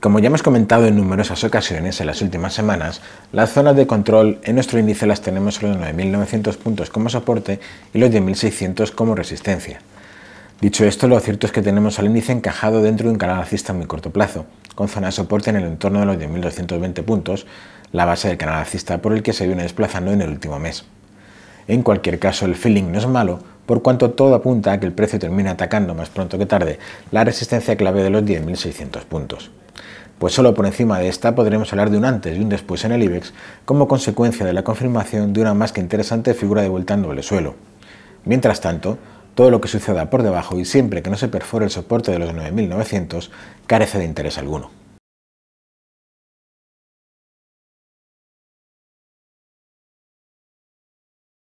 Como ya hemos comentado en numerosas ocasiones en las últimas semanas, las zonas de control en nuestro índice las tenemos los 9.900 puntos como soporte y los 10.600 como resistencia. Dicho esto, lo cierto es que tenemos al índice encajado dentro de un canal alcista a muy corto plazo, con zona de soporte en el entorno de los 10.220 puntos, la base del canal alcista por el que se viene desplazando en el último mes. En cualquier caso, el feeling no es malo, por cuanto todo apunta a que el precio termina atacando más pronto que tarde la resistencia clave de los 10.600 puntos pues solo por encima de esta podremos hablar de un antes y un después en el IBEX como consecuencia de la confirmación de una más que interesante figura de vuelta en doble suelo. Mientras tanto, todo lo que suceda por debajo y siempre que no se perfore el soporte de los 9.900 carece de interés alguno.